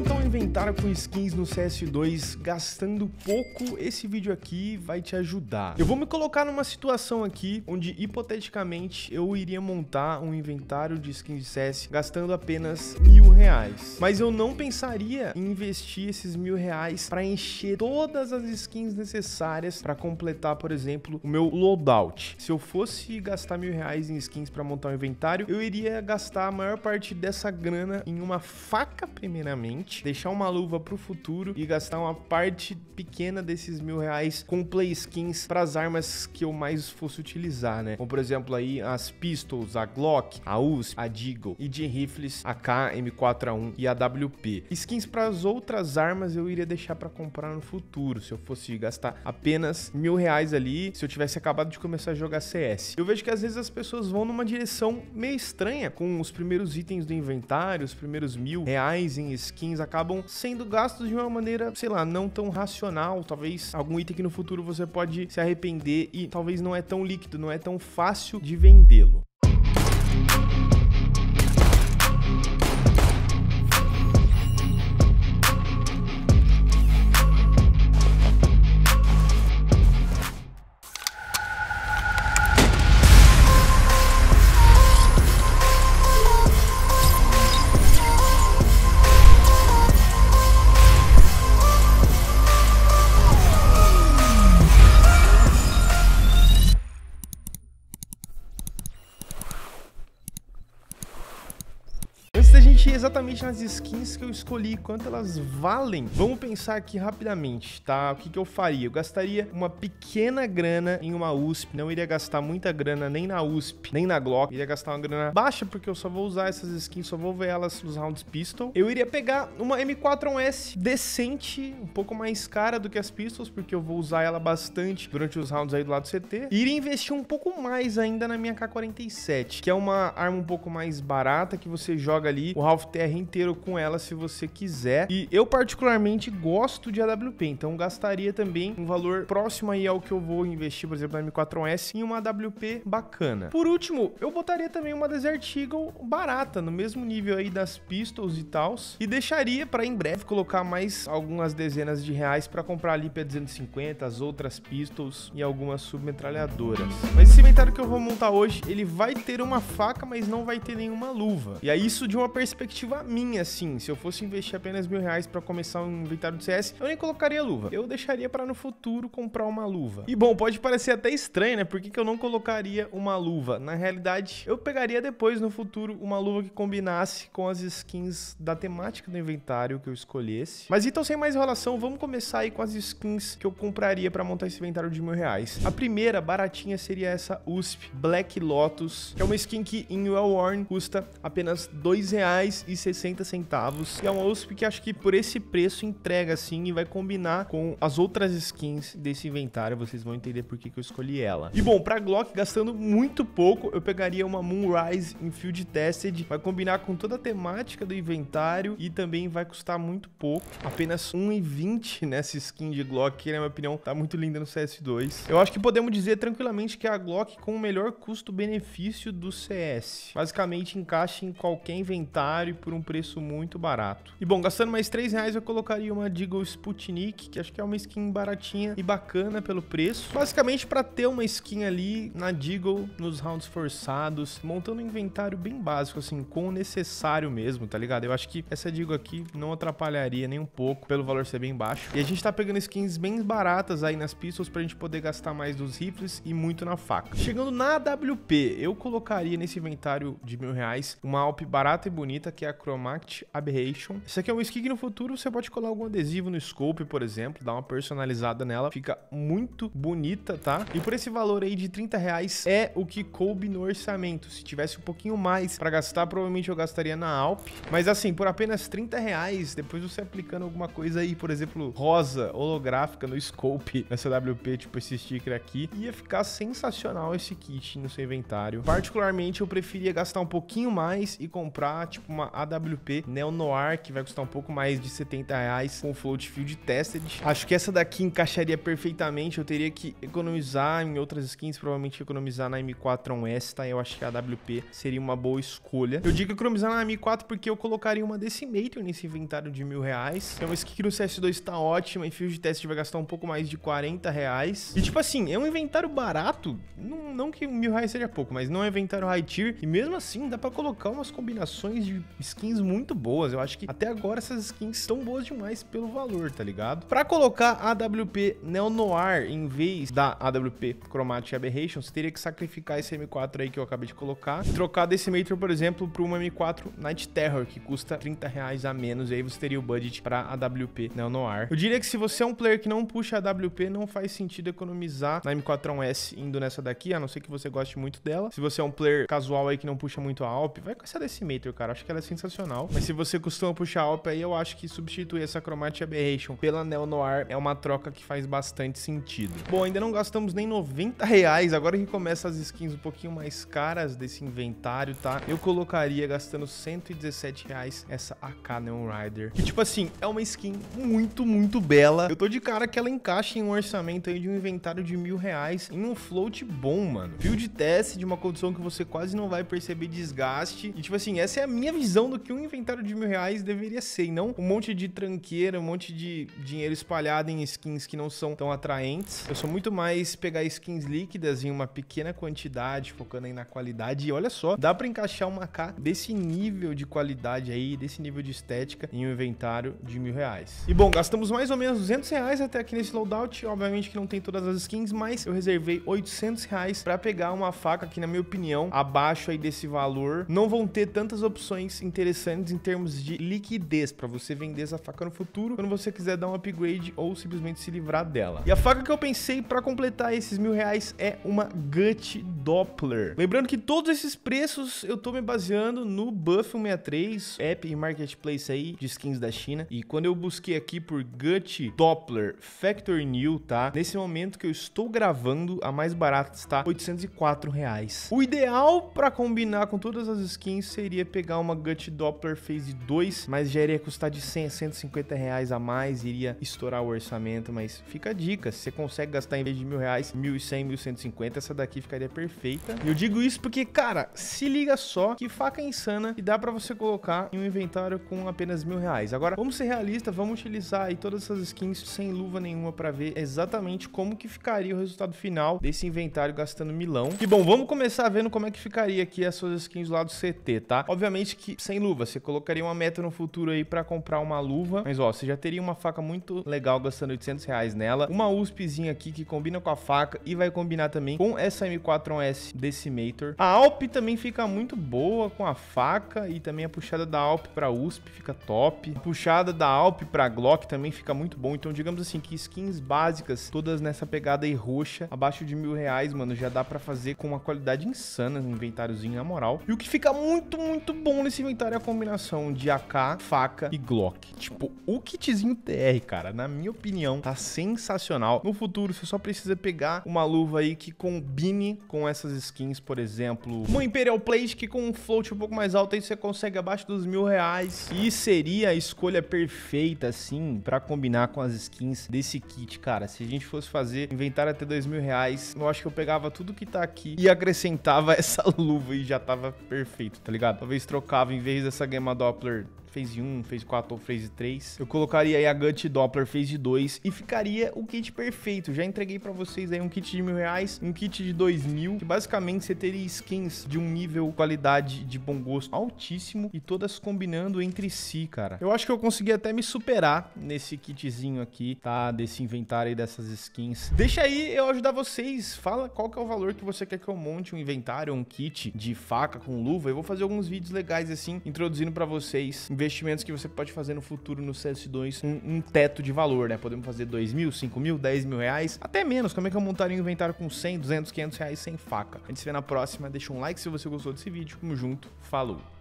longtemps. inventar com skins no CS2 gastando pouco, esse vídeo aqui vai te ajudar. Eu vou me colocar numa situação aqui onde, hipoteticamente, eu iria montar um inventário de skins de CS gastando apenas mil reais. Mas eu não pensaria em investir esses mil reais para encher todas as skins necessárias para completar, por exemplo, o meu loadout. Se eu fosse gastar mil reais em skins para montar um inventário, eu iria gastar a maior parte dessa grana em uma faca, primeiramente, deixar uma luva pro futuro e gastar uma parte pequena desses mil reais com play skins para as armas que eu mais fosse utilizar, né? Como por exemplo aí as pistols, a Glock, a Uzi, a Deagle e de rifles a K, M4A1 e a WP. Skins para as outras armas eu iria deixar para comprar no futuro, se eu fosse gastar apenas mil reais ali, se eu tivesse acabado de começar a jogar CS. Eu vejo que às vezes as pessoas vão numa direção meio estranha com os primeiros itens do inventário, os primeiros mil reais em skins, acabam acabam sendo gastos de uma maneira, sei lá, não tão racional. Talvez algum item que no futuro você pode se arrepender e talvez não é tão líquido, não é tão fácil de vendê-lo. mexer exatamente nas skins que eu escolhi, quanto elas valem. Vamos pensar aqui rapidamente, tá? O que, que eu faria? Eu gastaria uma pequena grana em uma USP, não iria gastar muita grana nem na USP, nem na Glock, iria gastar uma grana baixa, porque eu só vou usar essas skins, só vou ver elas nos rounds pistol. Eu iria pegar uma m 4 s decente, um pouco mais cara do que as pistols, porque eu vou usar ela bastante durante os rounds aí do lado CT, e iria investir um pouco mais ainda na minha K-47, que é uma arma um pouco mais barata, que você joga ali, o half software inteiro com ela se você quiser. E eu particularmente gosto de AWP, então gastaria também um valor próximo aí ao que eu vou investir, por exemplo, na M4S em uma AWP bacana. Por último, eu botaria também uma Desert Eagle barata, no mesmo nível aí das pistols e tals, e deixaria para em breve colocar mais algumas dezenas de reais para comprar ali P250, as outras pistols e algumas submetralhadoras. Mas esse inventário que eu vou montar hoje, ele vai ter uma faca, mas não vai ter nenhuma luva. E é isso de uma perspectiva perspectiva minha, assim. Se eu fosse investir apenas mil reais para começar um inventário de CS, eu nem colocaria luva. Eu deixaria para no futuro comprar uma luva. E bom, pode parecer até estranho, né? Por que, que eu não colocaria uma luva? Na realidade, eu pegaria depois, no futuro, uma luva que combinasse com as skins da temática do inventário que eu escolhesse. Mas então, sem mais enrolação, vamos começar aí com as skins que eu compraria para montar esse inventário de mil reais. A primeira, baratinha, seria essa USP Black Lotus, que é uma skin que em Wellworn custa apenas dois reais R$2,60. E é um USP que acho que por esse preço entrega assim e vai combinar com as outras skins desse inventário. Vocês vão entender por que, que eu escolhi ela. E bom, pra Glock, gastando muito pouco, eu pegaria uma Moonrise em Field Tested. Vai combinar com toda a temática do inventário e também vai custar muito pouco. Apenas R$1,20 nessa skin de Glock, que na minha opinião tá muito linda no CS2. Eu acho que podemos dizer tranquilamente que é a Glock com o melhor custo-benefício do CS. Basicamente encaixa em qualquer inventário e por um preço muito barato. E bom, gastando mais 3 reais eu colocaria uma Deagle Sputnik, que acho que é uma skin baratinha e bacana pelo preço. Basicamente para ter uma skin ali na Deagle, nos rounds forçados, montando um inventário bem básico, assim, com o necessário mesmo, tá ligado? Eu acho que essa Deagle aqui não atrapalharia nem um pouco, pelo valor ser bem baixo. E a gente tá pegando skins bem baratas aí nas pistols pra gente poder gastar mais dos rifles e muito na faca. Chegando na AWP, eu colocaria nesse inventário de mil reais uma AWP barata e bonita, que é a Chromact Aberration. Isso aqui é um whisky que no futuro você pode colar algum adesivo no scope, por exemplo, dar uma personalizada nela. Fica muito bonita, tá? E por esse valor aí de 30 reais é o que coube no orçamento. Se tivesse um pouquinho mais para gastar, provavelmente eu gastaria na Alp. Mas assim, por apenas 30 reais, depois você aplicando alguma coisa aí, por exemplo, rosa, holográfica no scope, na CWP, tipo esse sticker aqui, ia ficar sensacional esse kit no seu inventário. Particularmente, eu preferia gastar um pouquinho mais e comprar, tipo, uma AWP Neo Noir, que vai custar um pouco mais de 70 reais com float field tested. Acho que essa daqui encaixaria perfeitamente, eu teria que economizar em outras skins, provavelmente economizar na M4-1S, tá? Eu acho que a AWP seria uma boa escolha. Eu digo economizar na M4 porque eu colocaria uma Decimator nesse inventário de mil reais. Então, esse aqui no CS2 tá ótima e field test vai gastar um pouco mais de 40 reais. E, tipo assim, é um inventário barato, não, não que mil reais seja pouco, mas não é inventário high tier. E mesmo assim, dá pra colocar umas combinações de skins muito boas. Eu acho que até agora essas skins estão boas demais pelo valor, tá ligado? Para colocar a AWP Neo Noir em vez da AWP Chromatic Aberration, você teria que sacrificar esse M4 aí que eu acabei de colocar e trocar desse Mater, por exemplo, por uma M4 Night Terror, que custa 30 reais a menos. E aí você teria o budget para AWP Neo Noir. Eu diria que se você é um player que não puxa a AWP, não faz sentido economizar na M4-1S indo nessa daqui, a não ser que você goste muito dela. Se você é um player casual aí que não puxa muito a AWP, vai com essa Decimator, cara. Acho que ela cara é sensacional. Mas se você costuma puxar Alp aí, eu acho que substituir essa Chromatic Aberration pela Neo Noir é uma troca que faz bastante sentido. Bom, ainda não gastamos nem 90 reais, agora que começa as skins um pouquinho mais caras desse inventário, tá? Eu colocaria, gastando 117 reais, essa AK Neon Rider. Que, tipo assim, é uma skin muito, muito bela. Eu tô de cara que ela encaixa em um orçamento aí de um inventário de mil reais em um float bom, mano. Build teste de uma condição que você quase não vai perceber desgaste. E, tipo assim, essa é a minha visão visão do que um inventário de mil reais deveria ser, e não um monte de tranqueira, um monte de dinheiro espalhado em skins que não são tão atraentes. Eu sou muito mais pegar skins líquidas em uma pequena quantidade, focando aí na qualidade. E olha só, dá para encaixar uma K desse nível de qualidade aí, desse nível de estética em um inventário de mil reais. E bom, gastamos mais ou menos 200 reais até aqui nesse loadout. Obviamente que não tem todas as skins, mas eu reservei 800 reais para pegar uma faca que, na minha opinião, abaixo aí desse valor, não vão ter tantas opções opções interessantes em termos de liquidez para você vender essa faca no futuro quando você quiser dar um upgrade ou simplesmente se livrar dela. E a faca que eu pensei para completar esses mil reais é uma Gut Doppler. Lembrando que todos esses preços eu tô me baseando no Buff 163, app e marketplace aí de skins da China. E quando eu busquei aqui por Gut Doppler Factor New, tá? Nesse momento que eu estou gravando, a mais barata está 804. Reais. O ideal para combinar com todas as skins seria pegar uma Gut Doppler Phase 2, mas já iria custar de 100 a 150 reais a mais, iria estourar o orçamento, mas fica a dica, se você consegue gastar em vez de mil reais, 1.100, 1.150, essa daqui ficaria perfeita. E eu digo isso porque, cara, se liga só que faca insana e dá para você colocar em um inventário com apenas mil reais. Agora, vamos ser realistas, vamos utilizar aí todas essas skins sem luva nenhuma para ver exatamente como que ficaria o resultado final desse inventário gastando milão. E bom, vamos começar vendo como é que ficaria aqui as suas skins do lado CT, tá? Obviamente que que sem luva. Você colocaria uma meta no futuro aí para comprar uma luva, mas ó, você já teria uma faca muito legal gastando 800 reais nela. Uma USPzinha aqui que combina com a faca e vai combinar também com essa m 4 s Decimator. A Alp também fica muito boa com a faca e também a puxada da Alp para USP fica top. A puxada da Alp para Glock também fica muito bom. Então, digamos assim, que skins básicas, todas nessa pegada aí roxa, abaixo de mil reais, mano, já dá para fazer com uma qualidade insana no inventáriozinho, na moral. E o que fica muito, muito bom nesse nesse inventário é a combinação de AK, faca e Glock. Tipo, o kitzinho TR, cara, na minha opinião, tá sensacional. No futuro, você só precisa pegar uma luva aí que combine com essas skins, por exemplo, uma Imperial Plate que com um float um pouco mais alto aí você consegue abaixo dos mil reais. E seria a escolha perfeita, assim, pra combinar com as skins desse kit, cara. Se a gente fosse fazer inventário até dois mil reais, eu acho que eu pegava tudo que tá aqui e acrescentava essa luva e já tava perfeito, tá ligado? Talvez trocava em vez dessa gama Doppler fez 1, fez 4 ou Phase 3. Eu colocaria aí a Gut Doppler Phase 2 e ficaria o kit perfeito. Já entreguei pra vocês aí um kit de mil reais, um kit de dois mil, que basicamente você teria skins de um nível, qualidade de bom gosto altíssimo e todas combinando entre si, cara. Eu acho que eu consegui até me superar nesse kitzinho aqui, tá? Desse inventário aí dessas skins. Deixa aí eu ajudar vocês. Fala qual que é o valor que você quer que eu monte um inventário, um kit de faca com luva. Eu vou fazer alguns vídeos legais assim, introduzindo pra vocês, investindo investimentos que você pode fazer no futuro no CS2 um, um teto de valor, né? Podemos fazer 2 mil, 5 mil, 10 mil reais, até menos. Como é que eu montaria um inventário com 100, 200, 500 reais sem faca? A gente se vê na próxima. Deixa um like se você gostou desse vídeo. Tamo junto. Falou!